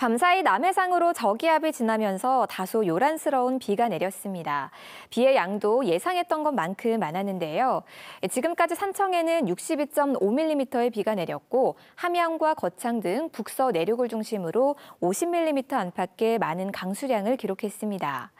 밤사이 남해상으로 저기압이 지나면서 다소 요란스러운 비가 내렸습니다. 비의 양도 예상했던 것만큼 많았는데요. 지금까지 산청에는 62.5mm의 비가 내렸고 함양과 거창 등 북서 내륙을 중심으로 50mm 안팎의 많은 강수량을 기록했습니다.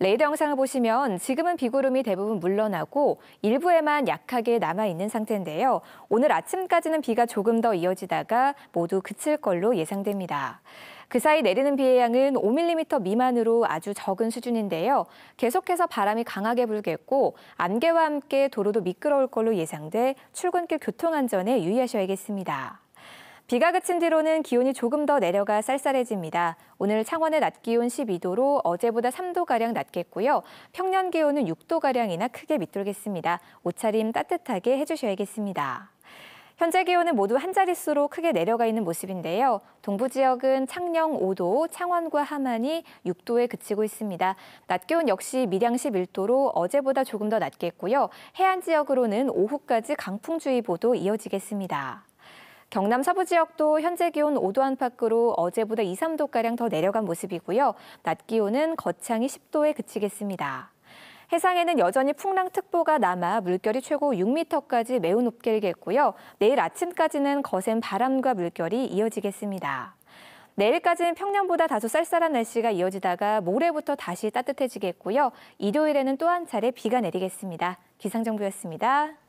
레이더 영상을 보시면 지금은 비구름이 대부분 물러나고 일부에만 약하게 남아있는 상태인데요. 오늘 아침까지는 비가 조금 더 이어지다가 모두 그칠 걸로 예상됩니다. 그 사이 내리는 비의 양은 5mm 미만으로 아주 적은 수준인데요. 계속해서 바람이 강하게 불겠고 안개와 함께 도로도 미끄러울 걸로 예상돼 출근길 교통안전에 유의하셔야겠습니다. 비가 그친 뒤로는 기온이 조금 더 내려가 쌀쌀해집니다. 오늘 창원의 낮 기온 12도로 어제보다 3도가량 낮겠고요. 평년 기온은 6도가량이나 크게 밑돌겠습니다. 옷차림 따뜻하게 해주셔야겠습니다. 현재 기온은 모두 한 자릿수로 크게 내려가 있는 모습인데요. 동부 지역은 창녕 5도, 창원과 함안이 6도에 그치고 있습니다. 낮 기온 역시 미량 11도로 어제보다 조금 더 낮겠고요. 해안 지역으로는 오후까지 강풍주의보도 이어지겠습니다. 경남 서부 지역도 현재 기온 5도 안팎으로 어제보다 2, 3도가량 더 내려간 모습이고요. 낮 기온은 거창이 10도에 그치겠습니다. 해상에는 여전히 풍랑특보가 남아 물결이 최고 6m까지 매우 높게 일겠고요. 내일 아침까지는 거센 바람과 물결이 이어지겠습니다. 내일까지는 평년보다 다소 쌀쌀한 날씨가 이어지다가 모레부터 다시 따뜻해지겠고요. 일요일에는 또 한 차례 비가 내리겠습니다. 기상정보였습니다.